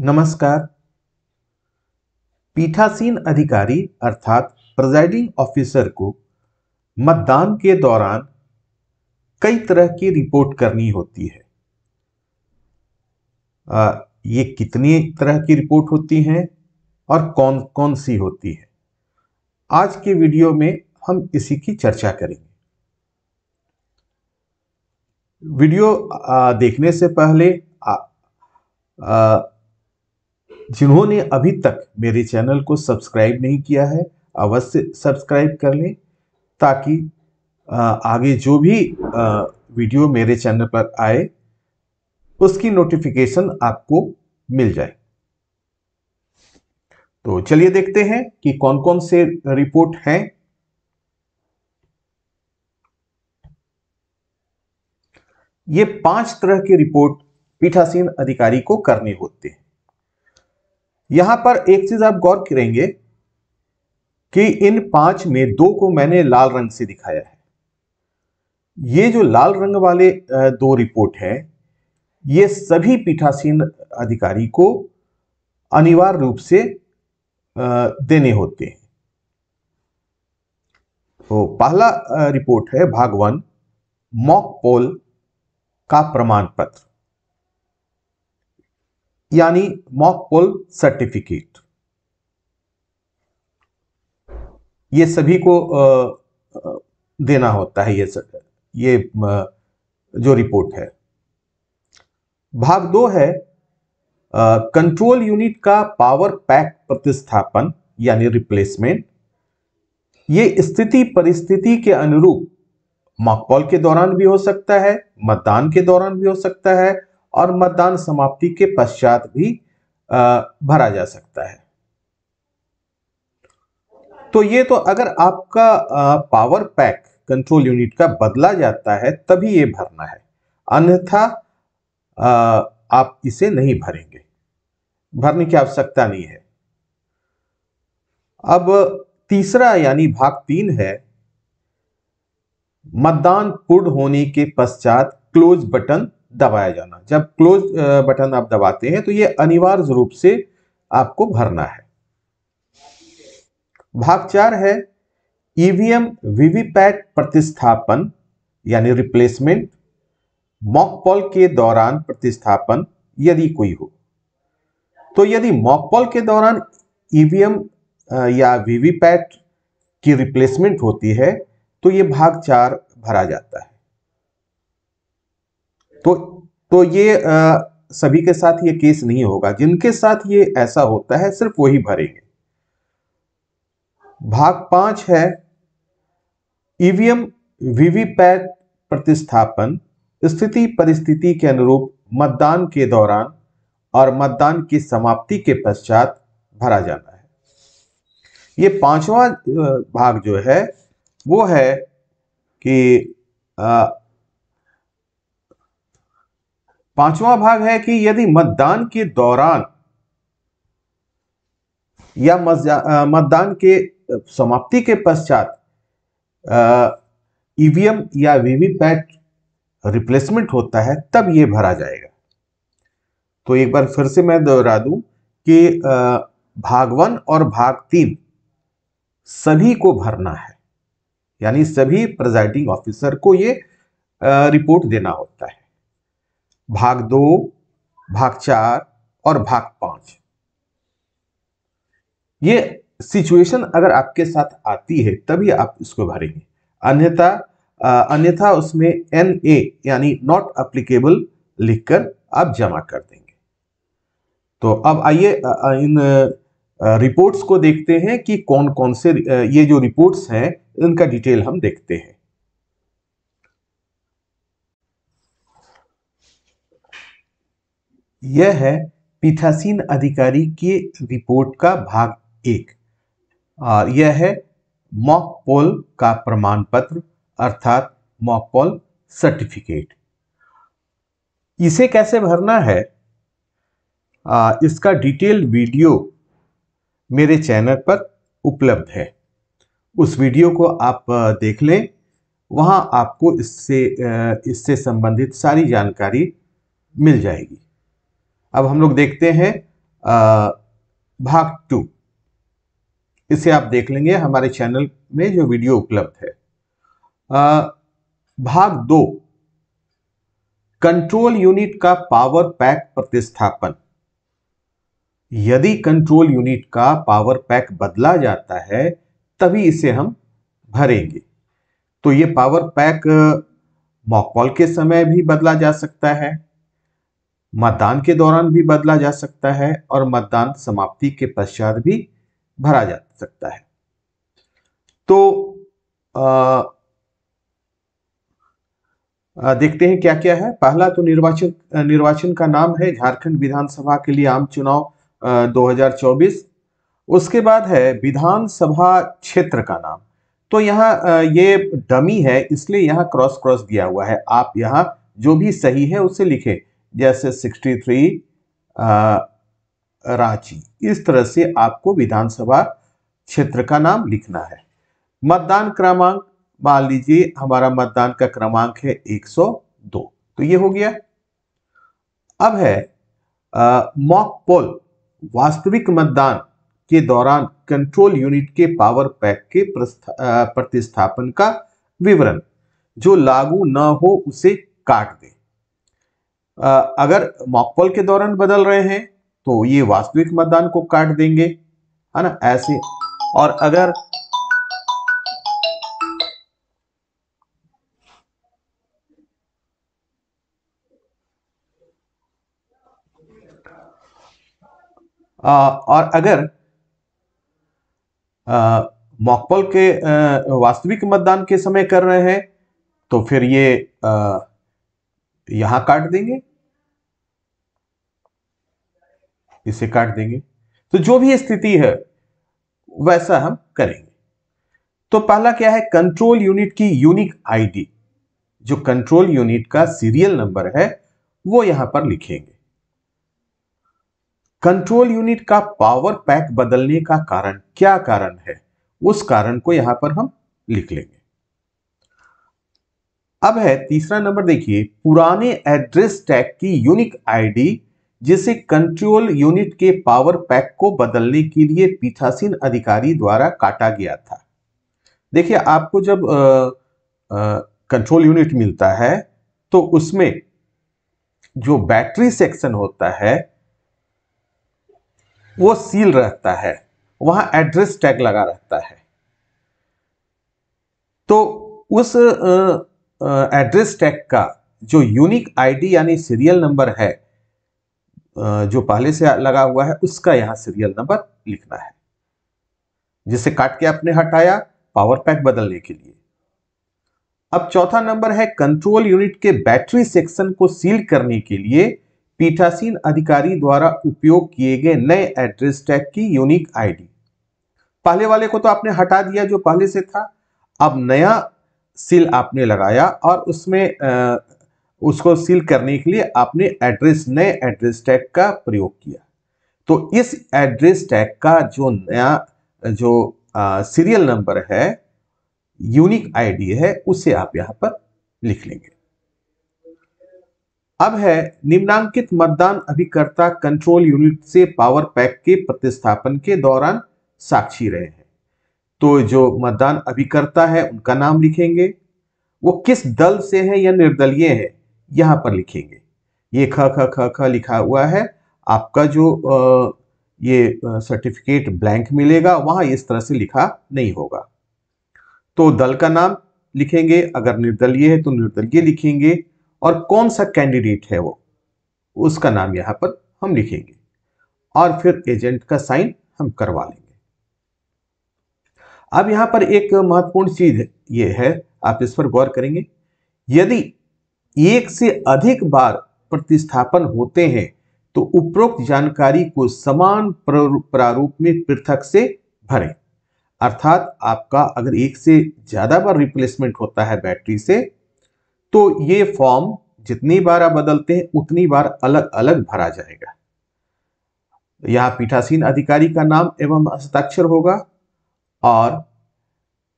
नमस्कार पीठासीन अधिकारी अर्थात प्रेजाइडिंग ऑफिसर को मतदान के दौरान कई तरह की रिपोर्ट करनी होती है आ, ये कितनी तरह की रिपोर्ट होती हैं और कौन कौन सी होती है आज के वीडियो में हम इसी की चर्चा करेंगे वीडियो आ, देखने से पहले आ, आ, जिन्होंने अभी तक मेरे चैनल को सब्सक्राइब नहीं किया है अवश्य सब्सक्राइब कर लें ताकि आगे जो भी वीडियो मेरे चैनल पर आए उसकी नोटिफिकेशन आपको मिल जाए तो चलिए देखते हैं कि कौन कौन से रिपोर्ट हैं ये पांच तरह की रिपोर्ट पीठासीन अधिकारी को करने होते हैं यहां पर एक चीज आप गौर करेंगे कि इन पांच में दो को मैंने लाल रंग से दिखाया है ये जो लाल रंग वाले दो रिपोर्ट है ये सभी पीठासीन अधिकारी को अनिवार्य रूप से देने होते हैं तो पहला रिपोर्ट है भाग वन मॉक पोल का प्रमाण पत्र यानी मॉक पोल सर्टिफिकेट ये सभी को देना होता है ये ये जो रिपोर्ट है भाग दो है कंट्रोल यूनिट का पावर पैक प्रतिस्थापन यानी रिप्लेसमेंट ये स्थिति परिस्थिति के अनुरूप मॉकपॉल के दौरान भी हो सकता है मतदान के दौरान भी हो सकता है और मतदान समाप्ति के पश्चात भी भरा जा सकता है तो ये तो अगर आपका पावर पैक कंट्रोल यूनिट का बदला जाता है तभी ये भरना है अन्यथा आप इसे नहीं भरेंगे भरने की आवश्यकता नहीं है अब तीसरा यानी भाग तीन है मतदान पूर्ण होने के पश्चात क्लोज बटन दबाया जाना जब क्लोज बटन आप दबाते हैं तो ये अनिवार्य रूप से आपको भरना है भाग चार है ईवीएम e वीवीपैट प्रतिस्थापन यानी रिप्लेसमेंट मॉकपॉल के दौरान प्रतिस्थापन यदि कोई हो तो यदि मॉकपॉल के दौरान ईवीएम e या वीवीपैट की रिप्लेसमेंट होती है तो ये भाग चार भरा जाता है तो तो ये आ, सभी के साथ ये केस नहीं होगा जिनके साथ ये ऐसा होता है सिर्फ वही भरेंगे भाग पांच है ईवीएम वीवीपैट प्रतिस्थापन स्थिति परिस्थिति के अनुरूप मतदान के दौरान और मतदान की समाप्ति के पश्चात भरा जाना है ये पांचवा भाग जो है वो है कि आ, पांचवा भाग है कि यदि मतदान के दौरान या मतदान के समाप्ति के पश्चात ईवीएम या वीवीपैट रिप्लेसमेंट होता है तब यह भरा जाएगा तो एक बार फिर से मैं दोहरा दूं कि भाग वन और भाग तीन सभी को भरना है यानी सभी प्रेजाइडिंग ऑफिसर को यह रिपोर्ट देना होता है भाग दो भाग चार और भाग पांच ये सिचुएशन अगर आपके साथ आती है तभी आप इसको भरेंगे अन्यथा अन्यथा उसमें एन ए यानी नॉट अप्लीकेबल लिखकर आप जमा कर देंगे तो अब आइए इन रिपोर्ट्स को देखते हैं कि कौन कौन से ये जो रिपोर्ट्स हैं इनका डिटेल हम देखते हैं यह है पीठासीन अधिकारी के रिपोर्ट का भाग एक और यह है मॉक पोल का प्रमाण पत्र अर्थात मॉक पोल सर्टिफिकेट इसे कैसे भरना है आ, इसका डिटेल वीडियो मेरे चैनल पर उपलब्ध है उस वीडियो को आप देख लें वहाँ आपको इससे इससे संबंधित सारी जानकारी मिल जाएगी अब हम लोग देखते हैं भाग टू इसे आप देख लेंगे हमारे चैनल में जो वीडियो उपलब्ध है आ, भाग दो कंट्रोल यूनिट का पावर पैक प्रतिस्थापन यदि कंट्रोल यूनिट का पावर पैक बदला जाता है तभी इसे हम भरेंगे तो ये पावर पैक मॉकॉल के समय भी बदला जा सकता है मतदान के दौरान भी बदला जा सकता है और मतदान समाप्ति के पश्चात भी भरा जा सकता है तो आ, आ, देखते हैं क्या क्या है पहला तो निर्वाचन निर्वाचन का नाम है झारखंड विधानसभा के लिए आम चुनाव आ, 2024 उसके बाद है विधानसभा क्षेत्र का नाम तो यहाँ ये डमी है इसलिए यहाँ क्रॉस क्रॉस दिया हुआ है आप यहाँ जो भी सही है उसे लिखें जैसे 63 रांची इस तरह से आपको विधानसभा क्षेत्र का नाम लिखना है मतदान क्रमांक मान लीजिए हमारा मतदान का क्रमांक है 102 तो ये हो गया अब है मॉक पोल वास्तविक मतदान के दौरान कंट्रोल यूनिट के पावर पैक के प्रतिस्थापन का विवरण जो लागू न हो उसे काट दें अगर मॉकपोल के दौरान बदल रहे हैं तो ये वास्तविक मतदान को काट देंगे है ना ऐसे और अगर और अगर मॉकपोल के वास्तविक मतदान के समय कर रहे हैं तो फिर ये आ, यहां काट देंगे इसे काट देंगे तो जो भी स्थिति है वैसा हम करेंगे तो पहला क्या है कंट्रोल यूनिट की यूनिक आईडी जो कंट्रोल यूनिट का सीरियल नंबर है वो यहां पर लिखेंगे कंट्रोल यूनिट का पावर पैक बदलने का कारण क्या कारण है उस कारण को यहां पर हम लिख लेंगे अब है तीसरा नंबर देखिए पुराने एड्रेस टैग की यूनिक आईडी जिसे कंट्रोल यूनिट के पावर पैक को बदलने के लिए पीठासीन अधिकारी द्वारा काटा गया था देखिए आपको जब कंट्रोल यूनिट मिलता है तो उसमें जो बैटरी सेक्शन होता है वो सील रहता है वहां एड्रेस टैग लगा रहता है तो उस आ, एड्रेस टैग का जो यूनिक आईडी यानी सीरियल नंबर है जो पहले से लगा हुआ है उसका यहां सीरियल नंबर लिखना है जिसे काट के आपने हटाया पावर पैक बदलने के लिए अब चौथा नंबर है कंट्रोल यूनिट के बैटरी सेक्शन को सील करने के लिए पीठासीन अधिकारी द्वारा उपयोग किए गए नए एड्रेस टैग की यूनिक आईडी पहले वाले को तो आपने हटा दिया जो पहले से था अब नया सील आपने लगाया और उसमें आ, उसको सील करने के लिए आपने एड्रेस नए एड्रेस टैग का प्रयोग किया तो इस एड्रेस टैग का जो नया जो आ, सीरियल नंबर है यूनिक आईडी है उसे आप यहां पर लिख लेंगे अब है निम्नांकित मतदान अभिकर्ता कंट्रोल यूनिट से पावर पैक के प्रतिस्थापन के दौरान साक्षी रहे हैं तो जो मतदान अभिकर्ता है उनका नाम लिखेंगे वो किस दल से है या निर्दलीय है यहां पर लिखेंगे ये ख ख ख ख लिखा हुआ है आपका जो आ, ये सर्टिफिकेट ब्लैंक मिलेगा वहां इस तरह से लिखा नहीं होगा तो दल का नाम लिखेंगे अगर निर्दलीय है तो निर्दलीय लिखेंगे और कौन सा कैंडिडेट है वो उसका नाम यहाँ पर हम लिखेंगे और फिर एजेंट का साइन हम करवा लेंगे अब यहाँ पर एक महत्वपूर्ण चीज ये है आप इस पर गौर करेंगे यदि एक से अधिक बार प्रतिस्थापन होते हैं तो उपरोक्त जानकारी को समान प्रारूप में पृथक से भरें अर्थात आपका अगर एक से ज्यादा बार रिप्लेसमेंट होता है बैटरी से तो ये फॉर्म जितनी बार आप बदलते हैं उतनी बार अलग अलग भरा जाएगा यहां पीठासीन अधिकारी का नाम एवं हस्ताक्षर होगा और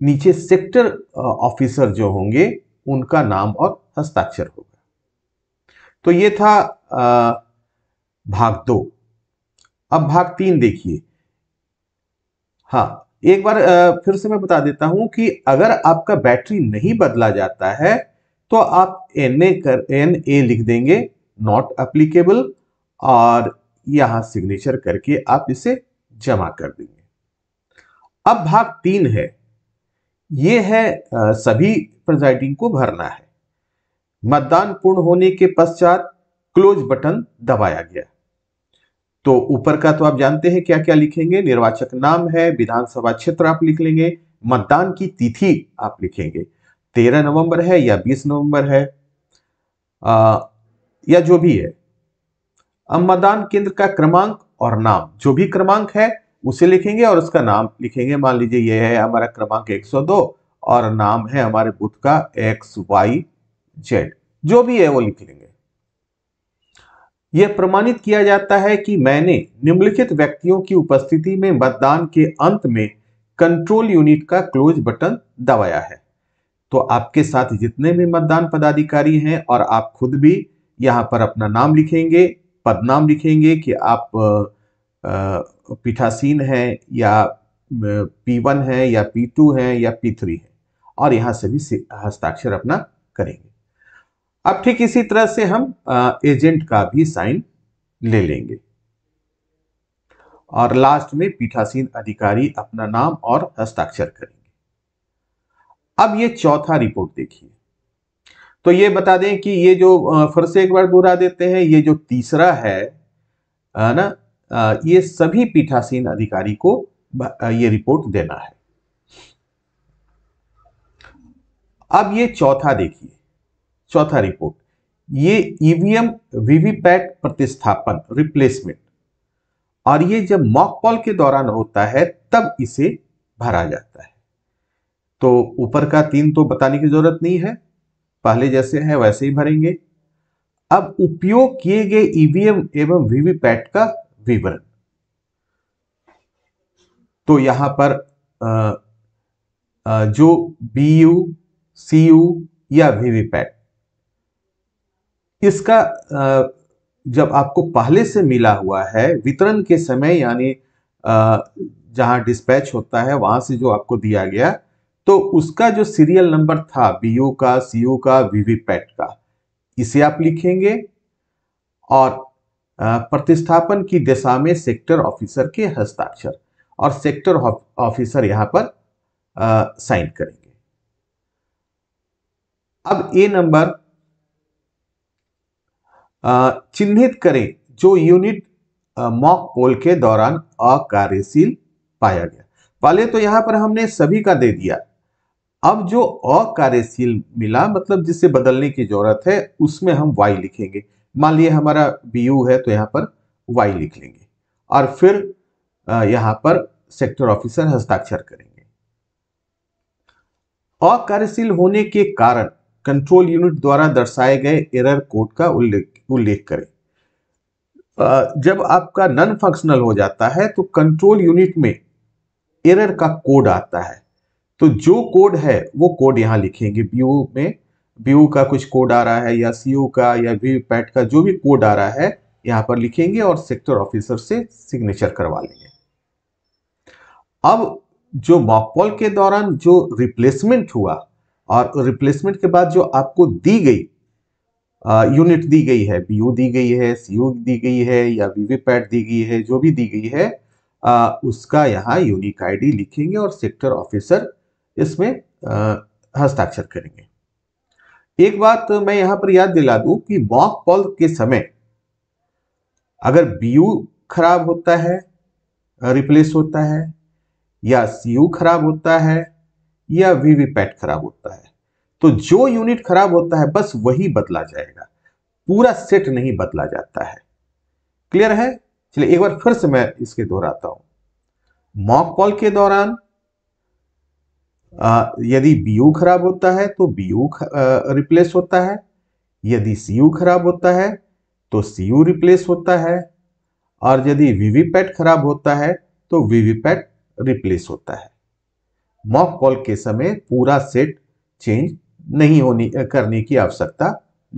नीचे सेक्टर ऑफिसर जो होंगे उनका नाम और हस्ताक्षर होगा तो ये था भाग दो अब भाग तीन देखिए हाँ एक बार फिर से मैं बता देता हूं कि अगर आपका बैटरी नहीं बदला जाता है तो आप एन ए कर एन ए लिख देंगे नॉट अप्लीकेबल और यहां सिग्नेचर करके आप इसे जमा कर देंगे अब भाग तीन है ये है सभी प्रेजाइडिंग को भरना है मतदान पूर्ण होने के पश्चात क्लोज बटन दबाया गया तो ऊपर का तो आप जानते हैं क्या क्या लिखेंगे निर्वाचक नाम है विधानसभा क्षेत्र आप लिख लेंगे मतदान की तिथि आप लिखेंगे तेरह नवंबर है या बीस नवंबर है आ, या जो भी है अब मतदान केंद्र का क्रमांक और नाम जो भी क्रमांक है उसे लिखेंगे और उसका नाम लिखेंगे मान लीजिए यह है हमारा क्रमांक 102 और नाम है हमारे बुथ का एक्स वाई जेड जो भी है वो लिख लेंगे यह प्रमाणित किया जाता है कि मैंने निम्नलिखित व्यक्तियों की उपस्थिति में मतदान के अंत में कंट्रोल यूनिट का क्लोज बटन दबाया है तो आपके साथ जितने भी मतदान पदाधिकारी हैं और आप खुद भी यहां पर अपना नाम लिखेंगे पदनाम लिखेंगे कि आप पीठासीन है या पी वन है या पी टू है या पी थ्री है और यहाँ से भी हस्ताक्षर अपना करेंगे अब ठीक इसी तरह से हम एजेंट का भी साइन ले लेंगे और लास्ट में पीठासीन अधिकारी अपना नाम और हस्ताक्षर करेंगे अब ये चौथा रिपोर्ट देखिए तो ये बता दें कि ये जो फिर से एक बार दोहरा देते हैं ये जो तीसरा है ना ये सभी पीठासीन अधिकारी को ये रिपोर्ट देना है अब ये चौथा देखिए चौथा रिपोर्ट ये ईवीएम वीवीपैट प्रतिस्थापन रिप्लेसमेंट और ये जब मॉक पॉल के दौरान होता है तब इसे भरा जाता है तो ऊपर का तीन तो बताने की जरूरत नहीं है पहले जैसे है वैसे ही भरेंगे अब उपयोग किए गए ईवीएम एवं वीवीपैट का विवरण तो यहां पर जो बी यू सी यू या वीवीपैट इसका जब आपको पहले से मिला हुआ है वितरण के समय यानी जहां डिस्पैच होता है वहां से जो आपको दिया गया तो उसका जो सीरियल नंबर था बीयू का सीयू का वीवीपैट का इसे आप लिखेंगे और प्रतिस्थापन की दिशा में सेक्टर ऑफिसर के हस्ताक्षर और सेक्टर ऑफिसर यहां पर साइन करेंगे अब ए नंबर चिन्हित करें जो यूनिट मॉक पोल के दौरान अकार्यशील पाया गया पहले तो यहां पर हमने सभी का दे दिया अब जो अकार्यशील मिला मतलब जिसे बदलने की जरूरत है उसमें हम वाई लिखेंगे मान लिया हमारा बी है तो यहाँ पर वाई लिख लेंगे और फिर यहाँ पर सेक्टर ऑफिसर हस्ताक्षर करेंगे अकार्यशील होने के कारण कंट्रोल यूनिट द्वारा दर्शाए गए एरर कोड का उल्लेख उल्लेख करें जब आपका नॉन फंक्शनल हो जाता है तो कंट्रोल यूनिट में एरर का कोड आता है तो जो कोड है वो कोड यहाँ लिखेंगे बीओ में व्यू का कुछ कोड आ रहा है या सी का या वी पैट का जो भी कोड आ रहा है यहाँ पर लिखेंगे और सेक्टर ऑफिसर से सिग्नेचर करवा लेंगे अब जो मॉकपॉल के दौरान जो रिप्लेसमेंट हुआ और रिप्लेसमेंट के बाद जो आपको दी गई यूनिट दी गई है बीयू दी गई है सी दी गई है या वीवीपैट दी गई है जो भी दी गई है आ, उसका यहाँ यूनिक आईडी लिखेंगे और सेक्टर ऑफिसर इसमें हस्ताक्षर करेंगे एक बात मैं यहां पर याद दिला दूं कि मॉक पॉल के समय अगर बी खराब होता है रिप्लेस होता है या सी खराब होता है या वीवीपैट खराब होता है तो जो यूनिट खराब होता है बस वही बदला जाएगा पूरा सेट नहीं बदला जाता है क्लियर है चलिए एक बार फिर से मैं इसके दोहराता हूं मॉक कॉल के दौरान यदि बी यू खराब होता है तो बी यू रिप्लेस होता है यदि सी यू खराब होता है तो सी यू रिप्लेस होता है और यदि वीवीपैट खराब होता है तो वीवीपैट रिप्लेस होता है मॉक कॉल के समय पूरा सेट चेंज नहीं होनी करने की आवश्यकता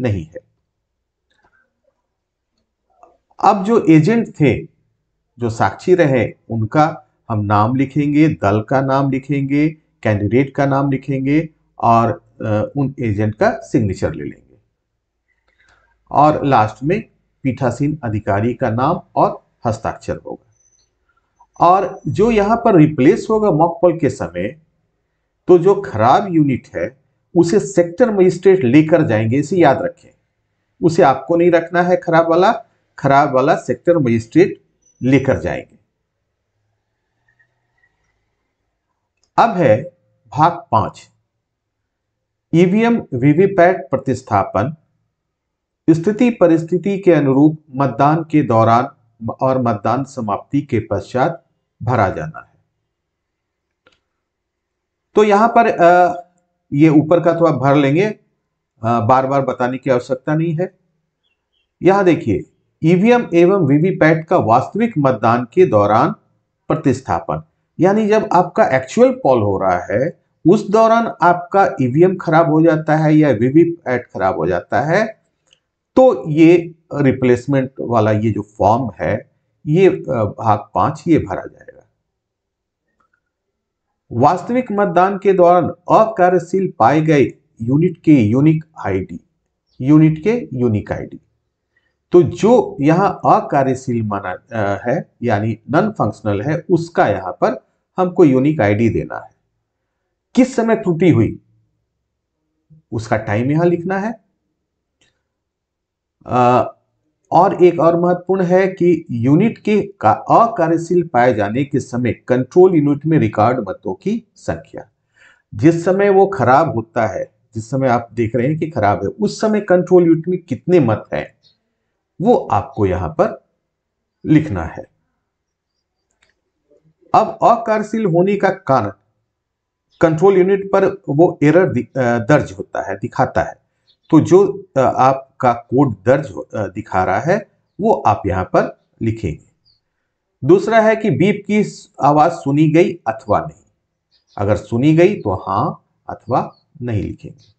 नहीं है अब जो एजेंट थे जो साक्षी रहे उनका हम नाम लिखेंगे दल का नाम लिखेंगे कैंडिडेट का नाम लिखेंगे और उन एजेंट का सिग्नेचर ले लेंगे और लास्ट में पीठासीन अधिकारी का नाम और हस्ताक्षर होगा और जो यहाँ पर रिप्लेस होगा मॉकपल के समय तो जो खराब यूनिट है उसे सेक्टर मजिस्ट्रेट लेकर जाएंगे इसे याद रखें उसे आपको नहीं रखना है खराब वाला खराब वाला सेक्टर मजिस्ट्रेट लेकर जाएंगे अब है भाग पांच ईवीएम वीवीपैट प्रतिस्थापन स्थिति परिस्थिति के अनुरूप मतदान के दौरान और मतदान समाप्ति के पश्चात भरा जाना है तो यहां पर ये ऊपर का थोड़ा तो भर लेंगे बार बार बताने की आवश्यकता नहीं है यहां देखिए ईवीएम एवं वीवीपैट का वास्तविक मतदान के दौरान प्रतिस्थापन यानी जब आपका एक्चुअल पॉल हो रहा है उस दौरान आपका ईवीएम e खराब हो जाता है या वीवीपैट खराब हो जाता है तो ये रिप्लेसमेंट वाला ये जो फॉर्म है ये भाग पांच ये भरा जाएगा वास्तविक मतदान के दौरान अकार्यशील पाए गए यूनिट के यूनिक आईडी यूनिट के यूनिक आईडी तो जो यहां अकार्यशील माना है यानी नॉन फंक्शनल है उसका यहां पर हमको यूनिक आईडी देना है किस समय त्रुटि हुई उसका टाइम यहां लिखना है आ, और एक और महत्वपूर्ण है कि यूनिट के अकार्यशील पाए जाने के समय कंट्रोल यूनिट में रिकॉर्ड मतों की संख्या जिस समय वो खराब होता है जिस समय आप देख रहे हैं कि खराब है उस समय कंट्रोल यूनिट में कितने मत हैं वो आपको यहां पर लिखना है अब अकार्यशील होने का कारण कंट्रोल यूनिट पर वो एरर दर्ज होता है दिखाता है तो जो आपका कोड दर्ज दिखा रहा है वो आप यहां पर लिखेंगे दूसरा है कि बीप की आवाज़ सुनी गई अथवा नहीं अगर सुनी गई तो हां अथवा नहीं लिखेंगे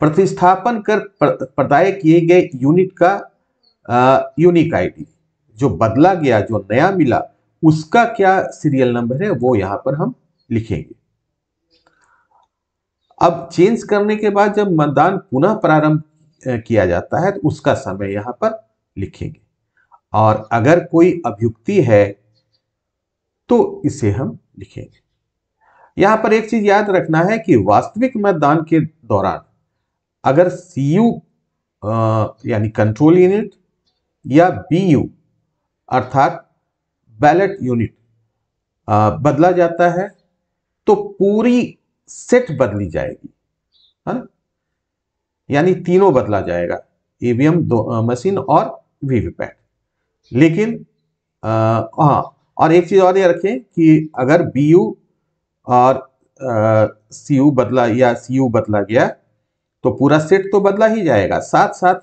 प्रतिस्थापन कर प्रदाय किए गए यूनिट का यूनिक आईडी जो बदला गया जो नया मिला उसका क्या सीरियल नंबर है वो यहां पर हम लिखेंगे अब चेंज करने के बाद जब मतदान पुनः प्रारंभ किया जाता है तो उसका समय यहां पर लिखेंगे और अगर कोई अभियुक्ति है तो इसे हम लिखेंगे यहां पर एक चीज याद रखना है कि वास्तविक मतदान के दौरान अगर सीयू यानी कंट्रोल यूनिट या बीयू अर्थात बैलेट यूनिट बदला जाता है तो पूरी सेट बदली जाएगी है ना यानी तीनों बदला जाएगा ईवीएम e मशीन और वीवीपैट लेकिन हाँ और एक चीज और ये रखें कि अगर बी यू और सी यू बदला या सी यू बदला गया तो पूरा सेट तो बदला ही जाएगा साथ साथ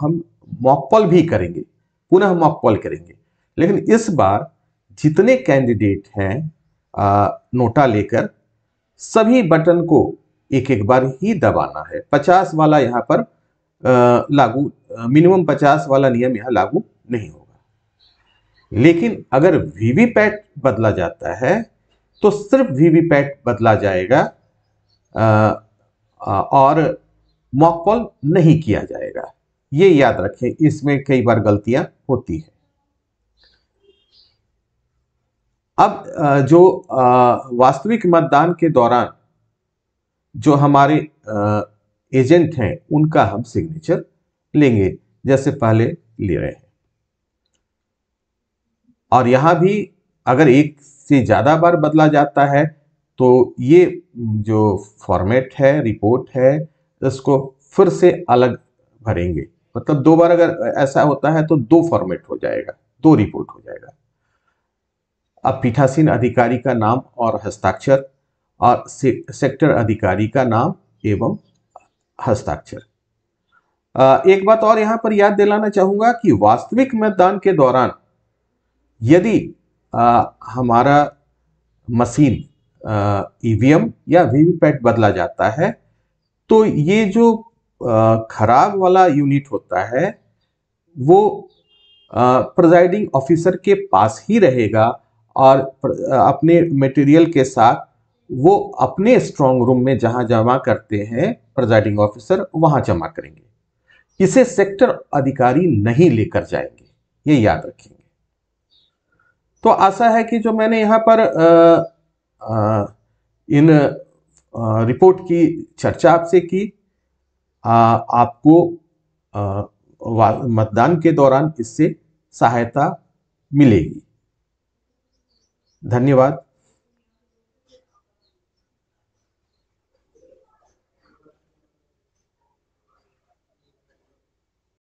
हम मॉकपॉल भी करेंगे पुनः मॉकपॉल करेंगे लेकिन इस बार जितने कैंडिडेट हैं नोटा लेकर सभी बटन को एक एक बार ही दबाना है पचास वाला यहाँ पर आ, लागू मिनिमम पचास वाला नियम यहाँ लागू नहीं होगा लेकिन अगर वीवीपैट बदला जाता है तो सिर्फ वीवीपैट बदला जाएगा आ, आ, और मॉकपॉल नहीं किया जाएगा ये याद रखें इसमें कई बार गलतियां होती हैं अब जो वास्तविक मतदान के दौरान जो हमारे एजेंट हैं उनका हम सिग्नेचर लेंगे जैसे पहले ले रहे हैं और यहां भी अगर एक से ज़्यादा बार बदला जाता है तो ये जो फॉर्मेट है रिपोर्ट है इसको फिर से अलग भरेंगे मतलब दो बार अगर ऐसा होता है तो दो फॉर्मेट हो जाएगा दो रिपोर्ट हो जाएगा अब पीठासीन अधिकारी का नाम और हस्ताक्षर और से, सेक्टर अधिकारी का नाम एवं हस्ताक्षर एक बात और यहां पर याद दिलाना चाहूंगा कि वास्तविक मतदान के दौरान यदि आ, हमारा मशीन ईवीएम या वीवीपैट बदला जाता है तो ये जो खराब वाला यूनिट होता है वो प्रिजाइडिंग ऑफिसर के पास ही रहेगा और अपने मटेरियल के साथ वो अपने स्ट्रॉन्ग रूम में जहां जमा करते हैं प्रजाइडिंग ऑफिसर वहां जमा करेंगे इसे सेक्टर अधिकारी नहीं लेकर जाएंगे ये याद रखेंगे तो आशा है कि जो मैंने यहाँ पर आ, आ, इन आ, रिपोर्ट की चर्चा आपसे की आ, आपको आ, मतदान के दौरान इससे सहायता मिलेगी धन्यवाद